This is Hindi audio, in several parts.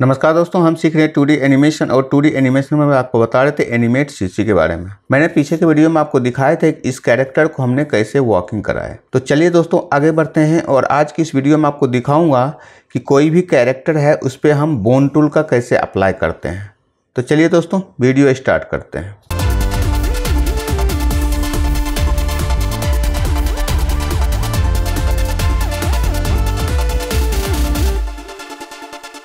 नमस्कार दोस्तों हम सीख रहे हैं टू एनिमेशन और टू एनिमेशन में आपको बता रहे थे एनिमेट सीसी के बारे में मैंने पीछे के वीडियो में आपको दिखाए थे कि इस कैरेक्टर को हमने कैसे वॉकिंग कराए तो चलिए दोस्तों आगे बढ़ते हैं और आज की इस वीडियो में आपको दिखाऊंगा कि कोई भी कैरेक्टर है उस पर हम बोन टूल का कैसे अप्लाई करते हैं तो चलिए दोस्तों वीडियो स्टार्ट करते हैं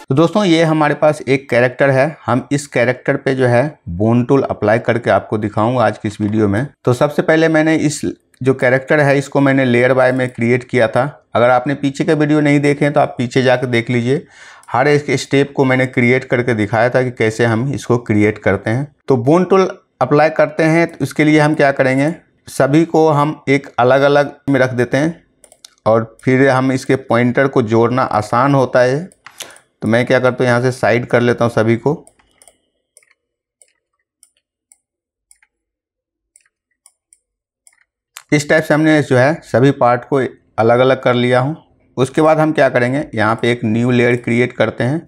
तो दोस्तों ये हमारे पास एक कैरेक्टर है हम इस कैरेक्टर पे जो है बोन टूल अप्लाई करके आपको दिखाऊंगा आज की इस वीडियो में तो सबसे पहले मैंने इस जो कैरेक्टर है इसको मैंने लेयर बाय में क्रिएट किया था अगर आपने पीछे का वीडियो नहीं देखे तो आप पीछे जाकर देख लीजिए हर एक स्टेप को मैंने क्रिएट करके दिखाया था कि कैसे हम इसको क्रिएट करते हैं तो बोन टूल अप्लाई करते हैं तो इसके लिए हम क्या करेंगे सभी को हम एक अलग अलग में रख देते हैं और फिर हम इसके पॉइंटर को जोड़ना आसान होता है तो मैं क्या करता हूँ यहाँ से साइड कर लेता हूँ सभी को इस टाइप से हमने जो है सभी पार्ट को अलग अलग कर लिया हूँ उसके बाद हम क्या करेंगे यहाँ पे एक न्यू लेयर क्रिएट करते हैं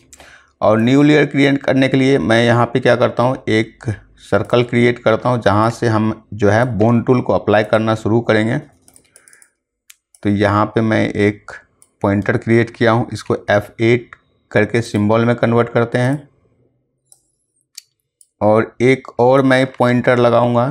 और न्यू लेयर क्रिएट करने के लिए मैं यहाँ पे क्या करता हूँ एक सर्कल क्रिएट करता हूँ जहाँ से हम जो है बोन टूल को अप्लाई करना शुरू करेंगे तो यहाँ पे मैं एक पॉइंटर क्रिएट किया हूँ इसको एफ एट करके सिंबल में कन्वर्ट करते हैं और एक और मैं पॉइंटर लगाऊंगा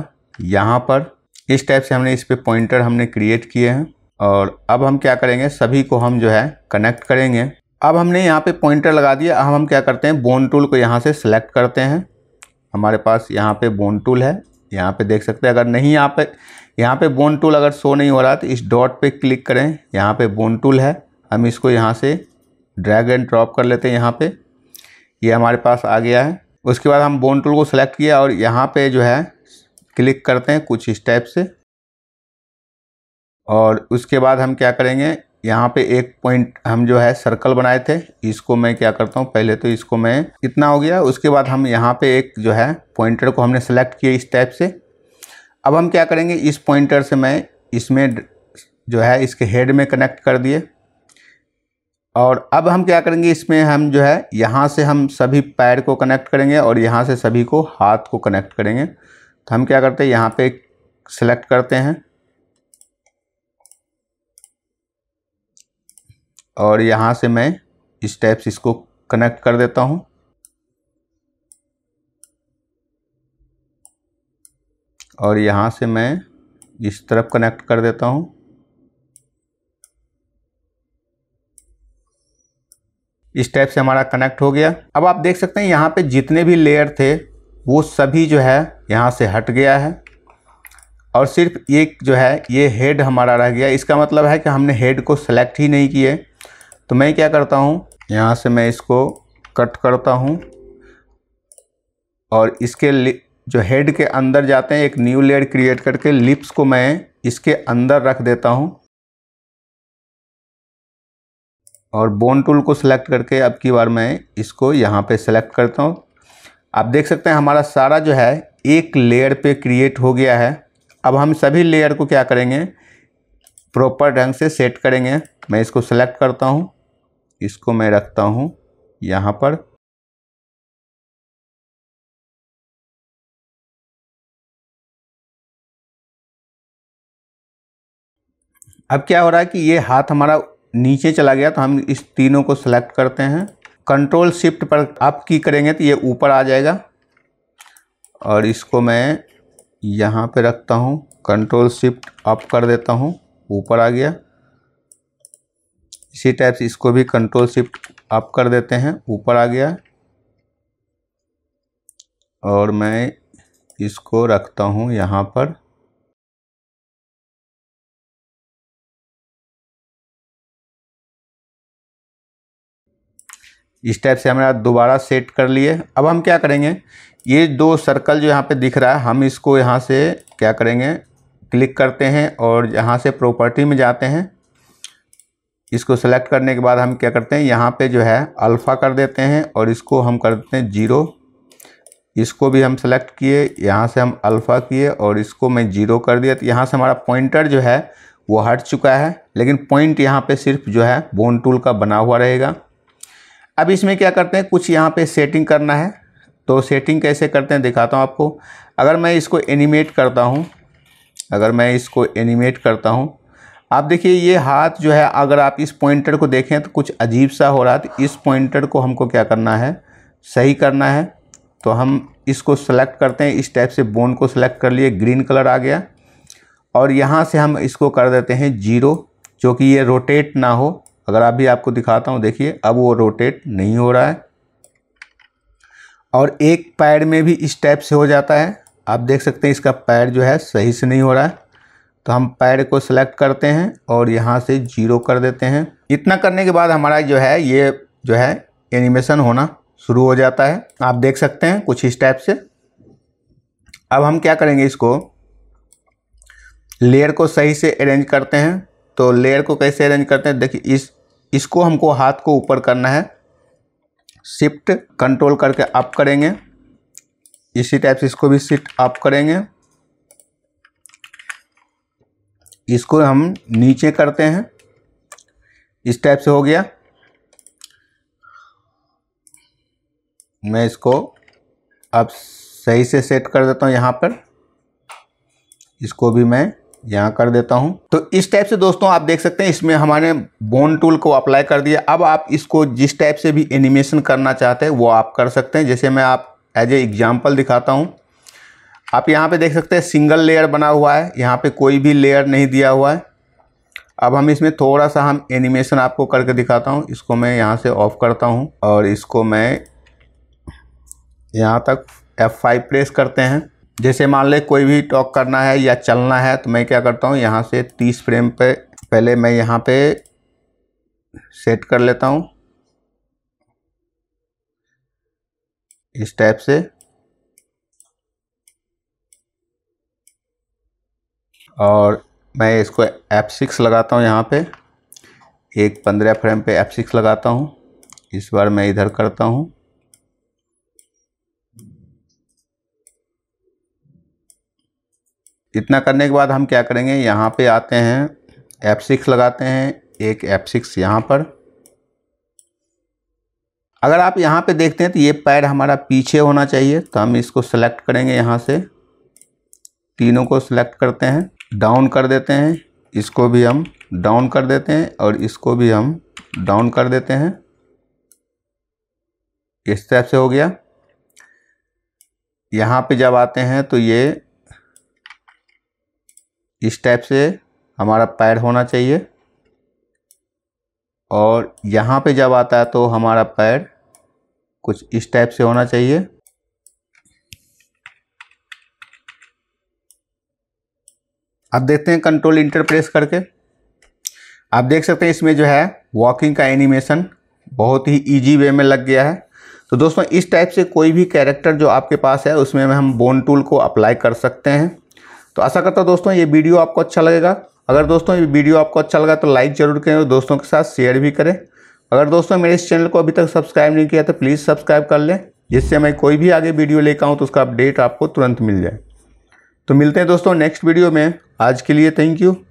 यहाँ पर इस टाइप से हमने इस पर पॉइंटर हमने क्रिएट किए हैं और अब हम क्या करेंगे सभी को हम जो है कनेक्ट करेंगे अब हमने यहाँ पे पॉइंटर लगा दिया अब हम क्या करते हैं बोन टूल को यहाँ से सेलेक्ट करते हैं हमारे पास यहाँ पे बोन टूल है यहाँ पे देख सकते हैं अगर नहीं यहाँ पे यहाँ पे बोन टूल अगर शो नहीं हो रहा तो इस डॉट पे क्लिक करें यहाँ पे बोन टूल है हम इसको यहाँ से ड्रैग एंड ड्रॉप कर लेते हैं यहाँ पे ये यह हमारे पास आ गया है उसके बाद हम बोन टूल को सिलेक्ट किया और यहाँ पे जो है क्लिक करते हैं कुछ इस टाइप से और उसके बाद हम क्या करेंगे यहाँ पे एक पॉइंट हम जो है सर्कल बनाए थे इसको मैं क्या करता हूँ पहले तो इसको मैं इतना हो गया उसके बाद हम यहाँ पे एक जो है पॉइंटर को हमने सेलेक्ट किया इस टाइप से अब हम क्या करेंगे इस पॉइंटर से मैं इसमें जो है इसके हेड में कनेक्ट कर दिए और अब हम क्या करेंगे इसमें हम जो है यहाँ से हम सभी पैर को कनेक्ट करेंगे और यहाँ से सभी को हाथ को कनेक्ट करेंगे तो हम क्या करते हैं यहाँ पे सेलेक्ट करते हैं और यहाँ से मैं स्टेप्स इसको कनेक्ट कर देता हूँ और यहाँ से मैं इस तरफ कनेक्ट कर देता हूँ इस टाइप से हमारा कनेक्ट हो गया अब आप देख सकते हैं यहाँ पे जितने भी लेयर थे वो सभी जो है यहाँ से हट गया है और सिर्फ एक जो है ये हेड हमारा रह गया इसका मतलब है कि हमने हेड को सेलेक्ट ही नहीं किए तो मैं क्या करता हूँ यहाँ से मैं इसको कट करता हूँ और इसके जो हेड के अंदर जाते हैं एक न्यू लेयर क्रिएट करके लिप्स को मैं इसके अंदर रख देता हूँ और बोन टूल को सिलेक्ट करके अब की बार मैं इसको यहाँ पे सेलेक्ट करता हूँ आप देख सकते हैं हमारा सारा जो है एक लेयर पे क्रिएट हो गया है अब हम सभी लेयर को क्या करेंगे प्रॉपर ढंग से सेट करेंगे मैं इसको सेलेक्ट करता हूँ इसको मैं रखता हूँ यहाँ पर अब क्या हो रहा है कि ये हाथ हमारा नीचे चला गया तो हम इस तीनों को सेलेक्ट करते हैं कंट्रोल शिफ्ट पर आप की करेंगे तो ये ऊपर आ जाएगा और इसको मैं यहाँ पे रखता हूँ कंट्रोल शिफ्ट अप कर देता हूँ ऊपर आ गया इसी टाइप से इसको भी कंट्रोल शिफ्ट अप कर देते हैं ऊपर आ गया और मैं इसको रखता हूँ यहाँ पर इस टाइप से हमारा दोबारा सेट कर लिए अब हम क्या करेंगे ये दो सर्कल जो यहाँ पे दिख रहा है हम इसको यहाँ से क्या करेंगे क्लिक करते हैं और यहाँ से प्रॉपर्टी में जाते हैं इसको सेलेक्ट करने के बाद हम क्या करते हैं यहाँ पे जो है अल्फ़ा कर देते हैं और इसको हम कर देते हैं जीरो इसको भी हम सेलेक्ट किए यहाँ से हम अल्फ़ा किए और इसको मैं जीरो कर दिया तो यहाँ से हमारा पॉइंटर जो है वो हट चुका है लेकिन पॉइंट यहाँ पे सिर्फ जो है बोन टूल का बना हुआ रहेगा अब इसमें क्या करते हैं कुछ यहाँ पे सेटिंग करना है तो सेटिंग कैसे करते हैं दिखाता हूँ आपको अगर मैं इसको एनिमेट करता हूँ अगर मैं इसको एनिमेट करता हूँ आप देखिए ये हाथ जो है अगर आप इस पॉइंटर को देखें तो कुछ अजीब सा हो रहा है तो इस पॉइंटर को हमको क्या करना है सही करना है तो हम इसको सेलेक्ट करते हैं इस टाइप से बोन को सेलेक्ट कर लिए ग्रीन कलर आ गया और यहाँ से हम इसको कर देते हैं जीरो जो कि ये रोटेट ना हो अगर आप भी आपको दिखाता हूँ देखिए अब वो रोटेट नहीं हो रहा है और एक पैर में भी इस टाइप से हो जाता है आप देख सकते हैं इसका पैर जो है सही से नहीं हो रहा है तो हम पैर को सिलेक्ट करते हैं और यहाँ से जीरो कर देते हैं इतना करने के बाद हमारा जो है ये जो है एनिमेशन होना शुरू हो जाता है आप देख सकते हैं कुछ इस टाइप से अब हम क्या करेंगे इसको लेयर को सही से अरेंज करते हैं तो लेयर को कैसे अरेंज करते हैं देखिए इस इसको हमको हाथ को ऊपर करना है शिफ्ट कंट्रोल करके अप करेंगे इसी टाइप से इसको भी शिफ्ट अप करेंगे इसको हम नीचे करते हैं इस टाइप से हो गया मैं इसको अब सही से सेट कर देता हूँ यहाँ पर इसको भी मैं यहाँ कर देता हूँ तो इस टाइप से दोस्तों आप देख सकते हैं इसमें हमारे बोन टूल को अप्लाई कर दिया अब आप इसको जिस टाइप से भी एनिमेशन करना चाहते हैं वो आप कर सकते हैं जैसे मैं आप एज ए एग्जाम्पल दिखाता हूँ आप यहाँ पे देख सकते हैं सिंगल लेयर बना हुआ है यहाँ पे कोई भी लेयर नहीं दिया हुआ है अब हम इसमें थोड़ा सा हम एनिमेशन आपको करके दिखाता हूँ इसको मैं यहाँ से ऑफ़ करता हूँ और इसको मैं यहाँ तक F5 प्रेस करते हैं जैसे मान ले कोई भी टॉक करना है या चलना है तो मैं क्या करता हूँ यहाँ से तीस फ्रेम पे पहले मैं यहाँ पे सेट कर लेता हूँ इस टाइप से और मैं इसको F6 लगाता हूँ यहाँ पे एक पंद्रह फ्रेम पे F6 लगाता हूँ इस बार मैं इधर करता हूँ इतना करने के बाद हम क्या करेंगे यहाँ पे आते हैं सिक्स लगाते हैं एक सिक्स यहाँ पर अगर आप यहाँ पे देखते हैं तो ये पैर हमारा पीछे होना चाहिए तो हम इसको सेलेक्ट करेंगे यहाँ से तीनों को सिलेक्ट करते हैं डाउन कर देते हैं इसको भी हम डाउन कर देते हैं और इसको भी हम डाउन कर देते हैं इस तरह से हो गया यहाँ पे जब आते हैं तो ये इस टाइप से हमारा पैर होना चाहिए और यहाँ पे जब आता है तो हमारा पैर कुछ इस टाइप से होना चाहिए अब देखते हैं कंट्रोल इंटर प्रेस करके आप देख सकते हैं इसमें जो है वॉकिंग का एनिमेशन बहुत ही इजी वे में लग गया है तो दोस्तों इस टाइप से कोई भी कैरेक्टर जो आपके पास है उसमें हम बोन टूल को अप्लाई कर सकते हैं तो आशा करता हूँ दोस्तों ये वीडियो आपको अच्छा लगेगा अगर दोस्तों ये वीडियो आपको अच्छा लगा तो लाइक जरूर करें और दोस्तों के साथ शेयर भी करें अगर दोस्तों मेरे इस चैनल को अभी तक सब्सक्राइब नहीं किया तो प्लीज़ सब्सक्राइब कर लें जिससे मैं कोई भी आगे वीडियो लेकर आऊँ तो उसका अपडेट आपको तुरंत मिल जाए तो मिलते हैं दोस्तों नेक्स्ट वीडियो में आज के लिए थैंक यू